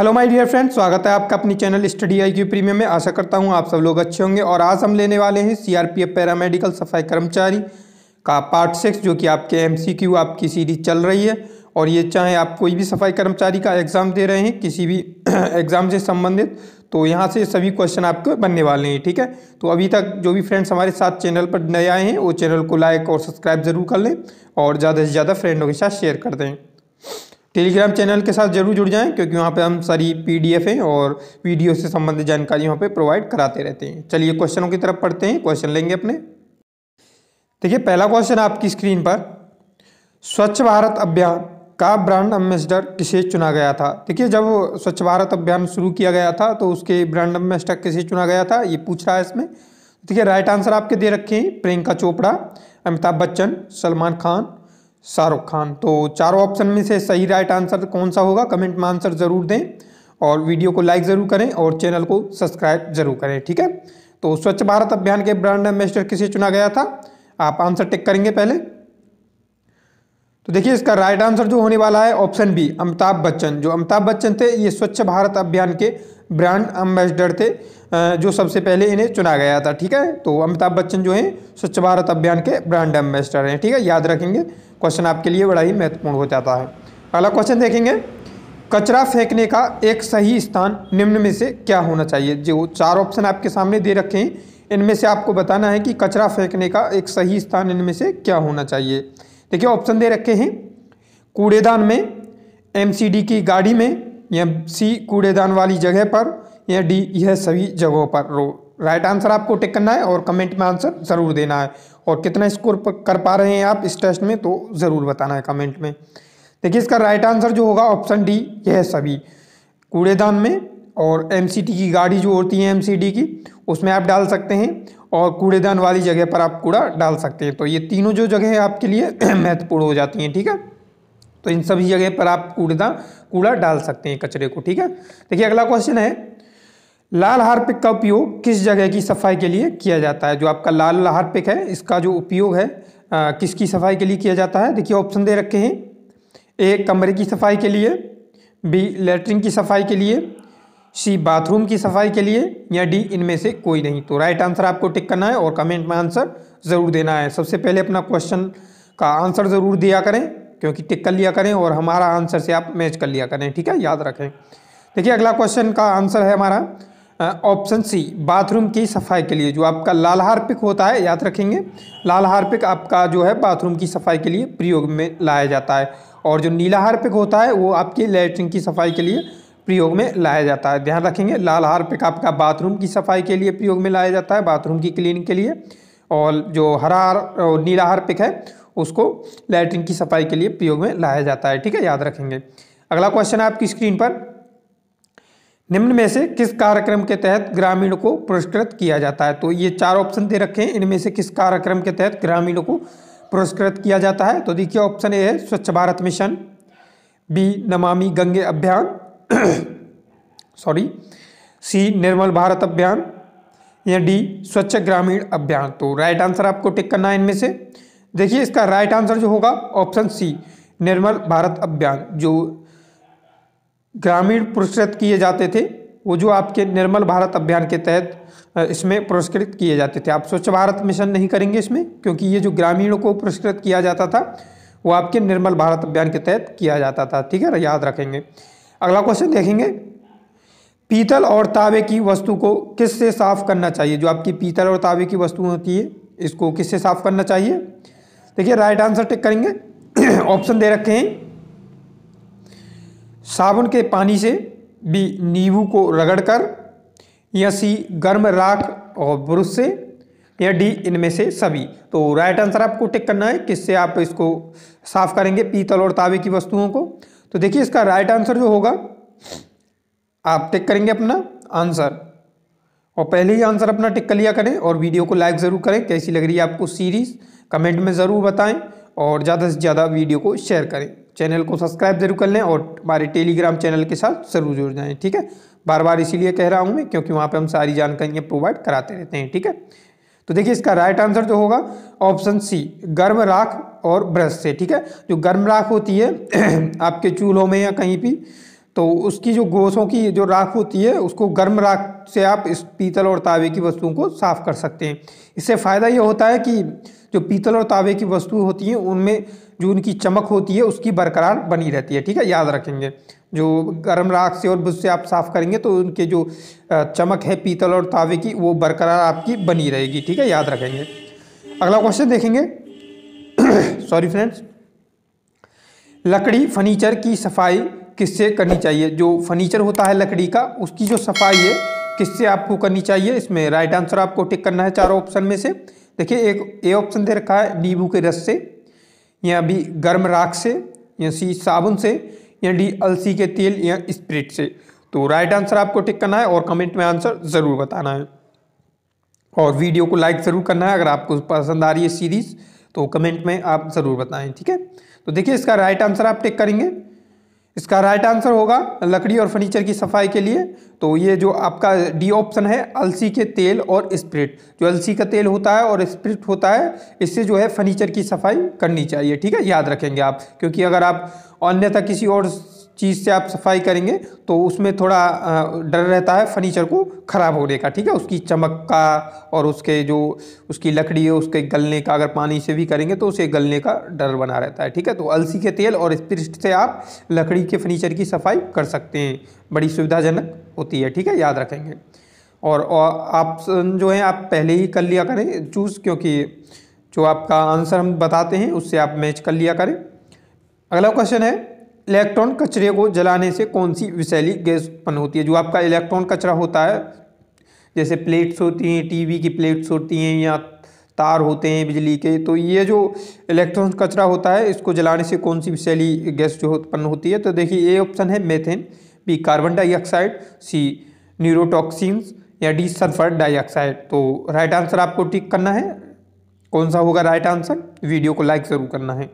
hello my dear friend स्वागत है आपका अपनी channel study I Q premium में आशा करता हूं आप सब लोग अच्छे होंगे और आज हम लेने वाले हैं सीआरपीएफ पैरामेडिकल सफाई कर्मचारी का पार्ट सिक्स जो कि आपके एमसीक्यू आपकी सीरीज चल रही है और ये चाहे आप कोई भी सफाई कर्मचारी का एग्ज़ाम दे रहे हैं किसी भी एग्ज़ाम से संबंधित तो यहाँ से सभी क्वेश्चन आपके बनने वाले हैं ठीक है तो अभी तक जो भी फ्रेंड्स हमारे साथ चैनल पर नए आए हैं वो चैनल को लाइक और सब्सक्राइब ज़रूर कर लें और ज़्यादा से ज़्यादा फ्रेंडों के साथ शेयर कर दें टेलीग्राम चैनल के साथ जरूर जुड़ जाएं क्योंकि वहाँ पे हम सारी पी और वीडियो से संबंधित जानकारी वहाँ पे प्रोवाइड कराते रहते हैं चलिए क्वेश्चनों की तरफ पढ़ते हैं क्वेश्चन लेंगे अपने देखिए पहला क्वेश्चन आपकी स्क्रीन पर स्वच्छ भारत अभियान का ब्रांड एम्बेसडर किसे चुना गया था देखिए जब स्वच्छ भारत अभियान शुरू किया गया था तो उसके ब्रांड एम्बेसडर किसे चुना गया था ये पूछ रहा है इसमें देखिए राइट आंसर आपके दे रखे हैं प्रियंका चोपड़ा अमिताभ बच्चन सलमान खान शाहरुख खान तो चारों ऑप्शन में से सही राइट आंसर कौन सा होगा कमेंट में आंसर ज़रूर दें और वीडियो को लाइक ज़रूर करें और चैनल को सब्सक्राइब ज़रूर करें ठीक है तो स्वच्छ भारत अभियान के ब्रांड एम्बेसडर किसे चुना गया था आप आंसर टिक करेंगे पहले तो देखिए इसका राइट आंसर जो होने वाला है ऑप्शन बी अमिताभ बच्चन जो अमिताभ बच्चन थे ये स्वच्छ भारत अभियान के ब्रांड एम्बेसडर थे जो सबसे पहले इन्हें चुना गया था ठीक है तो अमिताभ बच्चन जो हैं स्वच्छ भारत अभियान के ब्रांड एम्बेसडर हैं ठीक है याद रखेंगे क्वेश्चन आपके लिए बड़ा ही महत्वपूर्ण हो जाता है अगला क्वेश्चन देखेंगे कचरा फेंकने का एक सही स्थान निम्न में से क्या होना चाहिए जो चार ऑप्शन आपके सामने दे रखे हैं इनमें से आपको बताना है कि कचरा फेंकने का एक सही स्थान इनमें से क्या होना चाहिए देखिए ऑप्शन दे रखे हैं कूड़ेदान में एमसीडी की गाड़ी में या सी कूड़ेदान वाली जगह पर या डी यह सभी जगहों पर रो राइट आंसर आपको टिक करना है और कमेंट में आंसर ज़रूर देना है और कितना स्कोर कर पा रहे हैं आप इस टेस्ट में तो ज़रूर बताना है कमेंट में देखिए इसका राइट आंसर जो होगा ऑप्शन डी यह सभी कूड़ेदान में और एम की गाड़ी जो होती है एम की उसमें आप डाल सकते हैं और कूड़ेदान वाली जगह पर आप कूड़ा डाल सकते हैं तो ये तीनों जो जगह है आपके लिए महत्वपूर्ण हो जाती हैं ठीक है तो इन सभी जगह पर आप कूड़ेदान कूड़ा डाल सकते हैं कचरे को ठीक है देखिए अगला क्वेश्चन है लाल हार्पिक का उपयोग किस जगह की सफाई के लिए किया जाता है जो आपका लाल हार्पिक है इसका जो उपयोग है आ, किसकी सफाई के लिए किया जाता है देखिए ऑप्शन दे रखे हैं ए कमरे की सफाई के लिए बी लेटरिन की सफाई के लिए सी बाथरूम की सफाई के लिए या डी इनमें से कोई नहीं तो राइट आंसर आपको टिक करना है और कमेंट में आंसर ज़रूर देना है सबसे पहले अपना क्वेश्चन का आंसर ज़रूर दिया करें क्योंकि टिक कर लिया करें और हमारा आंसर से आप मैच कर लिया करें ठीक है याद रखें देखिए अगला क्वेश्चन का आंसर है हमारा ऑप्शन सी बाथरूम की सफाई के लिए जो आपका लाल हार्पिक होता है याद रखेंगे लाल हार्पिक आपका जो है बाथरूम की सफाई के लिए प्रयोग में लाया जाता है और जो नीला हार्पिक होता है वो आपकी लेटरिन की सफाई के लिए प्रयोग में लाया जाता है ध्यान रखेंगे लाल हार्पिक आपका बाथरूम की सफाई के लिए प्रयोग में लाया जाता है बाथरूम की क्लीनिंग के लिए और जो हरा और नीला हार्पिक है उसको लैट्रिन की सफाई के लिए प्रयोग में लाया जाता है ठीक है याद रखेंगे अगला क्वेश्चन है आपकी स्क्रीन पर निम्न में से किस कार्यक्रम के तहत ग्रामीण को पुरस्कृत किया जाता है तो ये चार ऑप्शन दे रखे हैं इनमें से किस कार्यक्रम के तहत ग्रामीणों को पुरस्कृत किया जाता है तो देखिए ऑप्शन ए है स्वच्छ भारत मिशन बी नमामि गंगे अभियान सॉरी सी निर्मल भारत अभियान या डी स्वच्छ ग्रामीण अभियान तो राइट आंसर आपको टिक करना है इनमें से देखिए इसका राइट आंसर जो होगा ऑप्शन सी निर्मल भारत अभियान जो ग्रामीण पुरस्कृत किए जाते थे वो जो आपके निर्मल भारत अभियान के तहत इसमें पुरस्कृत किए जाते थे आप स्वच्छ भारत मिशन नहीं करेंगे इसमें क्योंकि ये जो ग्रामीणों को पुरस्कृत किया जाता था वो आपके निर्मल भारत अभियान के तहत किया जाता था ठीक है याद रखेंगे अगला क्वेश्चन देखेंगे पीतल और तावे की वस्तु को किससे साफ करना चाहिए जो आपकी पीतल और तावे की वस्तु होती है इसको किससे साफ करना चाहिए देखिए राइट आंसर टिक करेंगे ऑप्शन दे रखे हैं साबुन के पानी से बी नींबू को रगड़कर या सी गर्म राख और ब्रुश से या डी इनमें से सभी तो राइट आंसर आपको टिक करना है किससे आप इसको साफ करेंगे पीतल और तावे की वस्तुओं को तो देखिए इसका राइट आंसर जो होगा आप टिक करेंगे अपना आंसर और पहले ही आंसर अपना टिक कर लिया करें और वीडियो को लाइक ज़रूर करें कैसी लग रही है आपको सीरीज़ कमेंट में ज़रूर बताएं और ज़्यादा से ज़्यादा वीडियो को शेयर करें चैनल को सब्सक्राइब जरूर कर लें और हमारे टेलीग्राम चैनल के साथ ज़रूर जुड़ जाएँ ठीक है बार बार इसीलिए कह रहा हूँ मैं क्योंकि वहाँ पर हम सारी जानकारियाँ प्रोवाइड कराते रहते हैं ठीक है तो देखिए इसका राइट आंसर जो होगा ऑप्शन सी गर्म राख और ब्रश से ठीक है जो गर्म राख होती है आपके चूल्हों में या कहीं भी तो उसकी जो गोशों की जो राख होती है उसको गर्म राख से आप इस पीतल और तावे की वस्तुओं को साफ़ कर सकते हैं इससे फ़ायदा ये होता है कि जो पीतल और तावे की वस्तुएं होती हैं उनमें जो उनकी चमक होती है उसकी बरकरार बनी रहती है ठीक है याद रखेंगे जो गर्म राख से और बुझ से आप साफ़ करेंगे तो उनके जो चमक है पीतल और तावे की वो बरकरार आपकी बनी रहेगी ठीक है याद रखेंगे अगला क्वेश्चन देखेंगे सॉरी फ्रेंड्स लकड़ी फर्नीचर की सफाई किससे करनी चाहिए जो फर्नीचर होता है लकड़ी का उसकी जो सफाई है किससे आपको करनी चाहिए इसमें राइट आंसर आपको टिक करना है चारों ऑप्शन में से देखिए एक ए ऑप्शन दे रखा है नींबू के रस से या अभी गर्म राख से या सी साबुन से या डी अलसी के तेल या स्प्रिट से तो राइट आंसर आपको टिक करना है और कमेंट में आंसर ज़रूर बताना है और वीडियो को लाइक ज़रूर करना है अगर आपको पसंद आ रही है सीरीज़ तो कमेंट में आप ज़रूर बताएं ठीक है तो देखिए इसका राइट आंसर आप टिक करेंगे इसका राइट आंसर होगा लकड़ी और फर्नीचर की सफाई के लिए तो ये जो आपका डी ऑप्शन है अलसी के तेल और स्प्रिट जो अलसी का तेल होता है और स्प्रिट होता है इससे जो है फर्नीचर की सफाई करनी चाहिए ठीक है याद रखेंगे आप क्योंकि अगर आप अन्यथा किसी और चीज़ से आप सफाई करेंगे तो उसमें थोड़ा डर रहता है फर्नीचर को ख़राब होने का ठीक है उसकी चमक का और उसके जो उसकी लकड़ी है उसके गलने का अगर पानी से भी करेंगे तो उसे गलने का डर बना रहता है ठीक है तो अलसी के तेल और स्पृष्ट से आप लकड़ी के फर्नीचर की सफाई कर सकते हैं बड़ी सुविधाजनक होती है ठीक है याद रखेंगे और ऑप्शन जो है आप पहले ही कर लिया करें चूज़ क्योंकि जो आपका आंसर हम बताते हैं उससे आप मैच कर लिया करें अगला क्वेश्चन है इलेक्ट्रॉन कचरे को जलाने से कौन सी विषैली गैस उत्पन्न होती है जो आपका इलेक्ट्रॉन कचरा होता है जैसे प्लेट्स होती हैं टीवी की प्लेट्स होती हैं या तार होते हैं बिजली के तो ये जो इलेक्ट्रॉन कचरा होता है इसको जलाने से कौन सी विषैली गैस जो उत्पन्न होती है तो देखिए ए ऑप्शन है methane B carbon dioxide C neurotoxins या डी सल्फर डाइऑक्साइड तो राइट आंसर आपको टिक करना है कौन सा होगा राइट आंसर वीडियो को लाइक ज़रूर करना है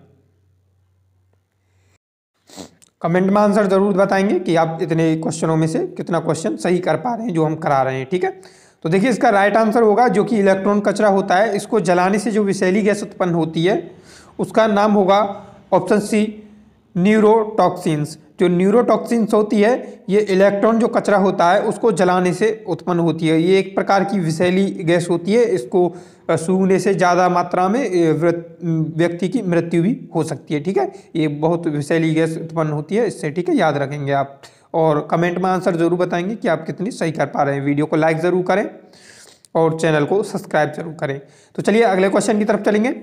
कमेंट में आंसर ज़रूर बताएंगे कि आप इतने क्वेश्चनों में से कितना क्वेश्चन सही कर पा रहे हैं जो हम करा रहे हैं ठीक है तो देखिए इसका राइट आंसर होगा जो कि इलेक्ट्रॉन कचरा होता है इसको जलाने से जो विषैली गैस उत्पन्न होती है उसका नाम होगा ऑप्शन सी न्यूरोटॉक्सिन्स जो न्यूरोटॉक्सिन्स होती है ये इलेक्ट्रॉन जो कचरा होता है उसको जलाने से उत्पन्न होती है ये एक प्रकार की विषैली गैस होती है इसको सूंघने से ज़्यादा मात्रा में व्यक्ति की मृत्यु भी हो सकती है ठीक है ये बहुत विषैली गैस उत्पन्न होती है इससे ठीक है याद रखेंगे आप और कमेंट में आंसर ज़रूर बताएंगे कि आप कितनी सही कर पा रहे हैं वीडियो को लाइक ज़रूर करें और चैनल को सब्सक्राइब जरूर करें तो चलिए अगले क्वेश्चन की तरफ चलेंगे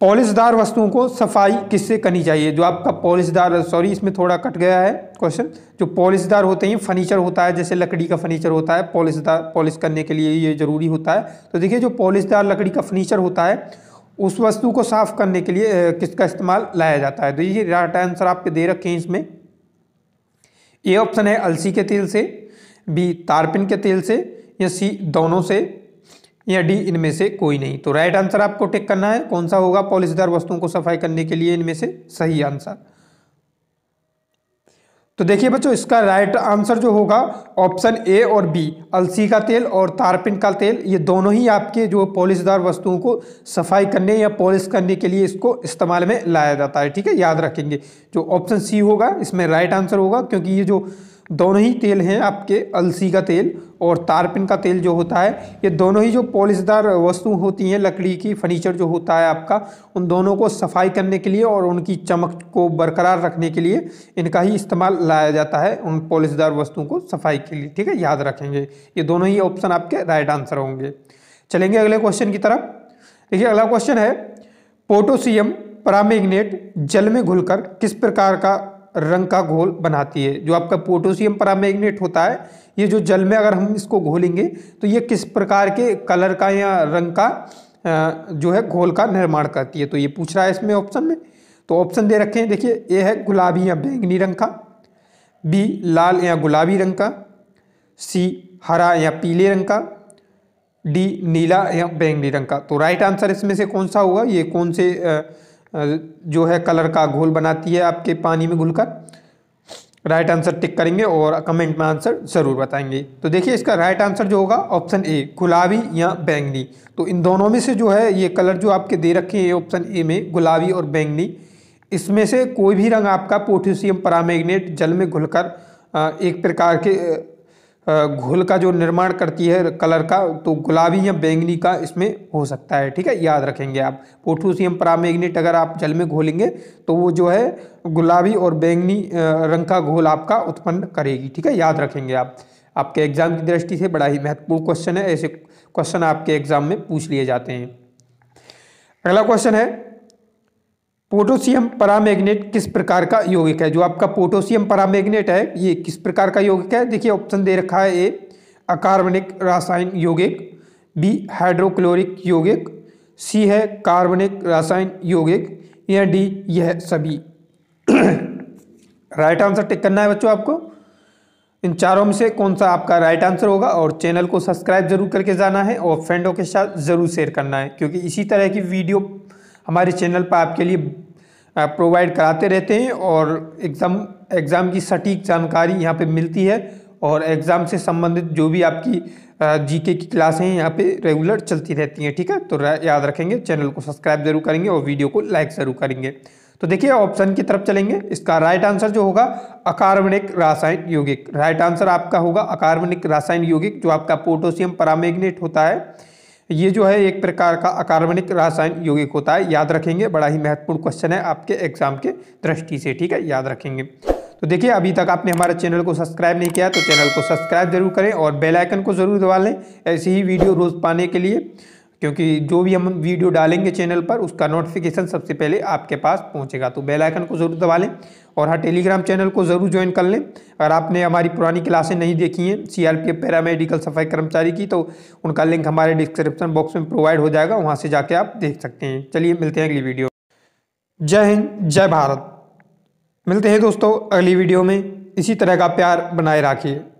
पॉलिशदार वस्तुओं को सफाई किससे करनी चाहिए जो आपका पॉलिशदार सॉरी इसमें थोड़ा कट गया है क्वेश्चन जो पॉलिशदार होते हैं फर्नीचर होता है जैसे लकड़ी का फर्नीचर होता है पॉलिशदार पॉलिश करने के लिए ये ज़रूरी होता है तो देखिए जो पॉलिशदार लकड़ी का फर्नीचर होता है उस वस्तु को साफ करने के लिए किसका इस्तेमाल लाया जाता है तो ये राइट आंसर आपके दे रखे हैं इसमें ए ऑप्शन है अलसी के तेल से बी तारपिन के तेल से या सी दोनों से या डी इनमें से कोई नहीं तो राइट आंसर आपको टिक करना है कौन सा होगा पॉलिशदार वस्तुओं को सफाई करने के लिए इनमें से सही आंसर तो देखिए बच्चों इसका राइट आंसर जो होगा ऑप्शन ए और बी अलसी का तेल और तारपिन का तेल ये दोनों ही आपके जो पॉलिशदार वस्तुओं को सफाई करने या पॉलिश करने के लिए इसको इस्तेमाल में लाया जाता है ठीक है याद रखेंगे जो ऑप्शन सी होगा इसमें राइट आंसर होगा क्योंकि ये जो दोनों ही तेल हैं आपके अलसी का तेल और तारपिन का तेल जो होता है ये दोनों ही जो पॉलिशदार वस्तु होती हैं लकड़ी की फर्नीचर जो होता है आपका उन दोनों को सफाई करने के लिए और उनकी चमक को बरकरार रखने के लिए इनका ही इस्तेमाल लाया जाता है उन पॉलिशदार वस्तुओं को सफाई के लिए ठीक है याद रखेंगे ये दोनों ही ऑप्शन आपके राइट आंसर होंगे चलेंगे अगले क्वेश्चन की तरफ देखिए अगला क्वेश्चन है पोटोशियम परामेग्नेट जल में घुलकर किस प्रकार का रंग का घोल बनाती है जो आपका पोटोशियम परामैग्नेट होता है ये जो जल में अगर हम इसको घोलेंगे तो ये किस प्रकार के कलर का या रंग का जो है घोल का निर्माण करती है तो ये पूछ रहा है इसमें ऑप्शन में तो ऑप्शन दे रखे हैं देखिए ए है गुलाबी या बैंगनी रंग का बी लाल या गुलाबी रंग का सी हरा या पीले रंग का डी नीला या बैंगनी रंग का तो राइट आंसर इसमें से कौन सा होगा ये कौन से आ, जो है कलर का घोल बनाती है आपके पानी में घुलकर राइट आंसर टिक करेंगे और कमेंट में आंसर ज़रूर बताएंगे तो देखिए इसका राइट आंसर जो होगा ऑप्शन ए गुलाबी या बैंगनी तो इन दोनों में से जो है ये कलर जो आपके दे रखे हैं ऑप्शन ए में गुलाबी और बैंगनी इसमें से कोई भी रंग आपका पोटेशियम परामैग्नेट जल में घुलकर एक प्रकार के घोल का जो निर्माण करती है कलर का तो गुलाबी या बैंगनी का इसमें हो सकता है ठीक है याद रखेंगे आप पोटूसियम परामैग्नेट अगर आप जल में घोलेंगे तो वो जो है गुलाबी और बैंगनी रंग का घोल आपका उत्पन्न करेगी ठीक है याद रखेंगे आप आपके एग्जाम की दृष्टि से बड़ा ही महत्वपूर्ण क्वेश्चन है ऐसे क्वेश्चन आपके एग्जाम में पूछ लिए जाते हैं अगला क्वेश्चन है पोटोशियम परामैग्नेट किस प्रकार का यौगिक है जो आपका पोटोशियम परामैग्नेट है ये किस प्रकार का यौगिक है देखिए ऑप्शन दे रखा है ए अकार्बनिक रासायन यौगिक बी हाइड्रोक्लोरिक यौगिक सी है कार्बनिक रासायन यौगिक या डी यह सभी राइट आंसर टिक करना है बच्चों आपको इन चारों में से कौन सा आपका राइट आंसर होगा और चैनल को सब्सक्राइब जरूर करके जाना है और फ्रेंडों के साथ ज़रूर शेयर करना है क्योंकि इसी तरह की वीडियो हमारे चैनल पर आपके लिए प्रोवाइड कराते रहते हैं और एग्ज़ाम एग्ज़ाम की सटीक जानकारी यहाँ पे मिलती है और एग्ज़ाम से संबंधित जो भी आपकी जीके की क्लासें हैं यहाँ पे रेगुलर चलती रहती हैं ठीक है तो याद रखेंगे चैनल को सब्सक्राइब जरूर करेंगे और वीडियो को लाइक ज़रूर करेंगे तो देखिए ऑप्शन की तरफ चलेंगे इसका राइट आंसर जो होगा अकार्बनिक रासायन यौगिक राइट आंसर आपका होगा अकार्बनिक रासायन यौगिक जो आपका पोटोशियम परामेग्नेट होता है ये जो है एक प्रकार का अकार्बनिक रासायन यौगिक होता है याद रखेंगे बड़ा ही महत्वपूर्ण क्वेश्चन है आपके एग्जाम के दृष्टि से ठीक है याद रखेंगे तो देखिए अभी तक आपने हमारे चैनल को सब्सक्राइब नहीं किया तो चैनल को सब्सक्राइब जरूर करें और बेल आइकन को जरूर दबा लें ऐसी ही वीडियो रोज़ पाने के लिए क्योंकि जो भी हम वीडियो डालेंगे चैनल पर उसका नोटिफिकेशन सबसे पहले आपके पास पहुंचेगा तो बेल आइकन को ज़रूर दबा लें और हाँ टेलीग्राम चैनल को ज़रूर ज्वाइन कर लें अगर आपने हमारी पुरानी क्लासें नहीं देखी हैं C R P F paramedical सफाई कर्मचारी की तो उनका लिंक हमारे डिस्क्रिप्शन बॉक्स में प्रोवाइड हो जाएगा वहाँ से जाके आप देख सकते हैं चलिए मिलते हैं अगली वीडियो जय हिंद जय भारत मिलते हैं दोस्तों अगली वीडियो में इसी तरह का प्यार बनाए रखिए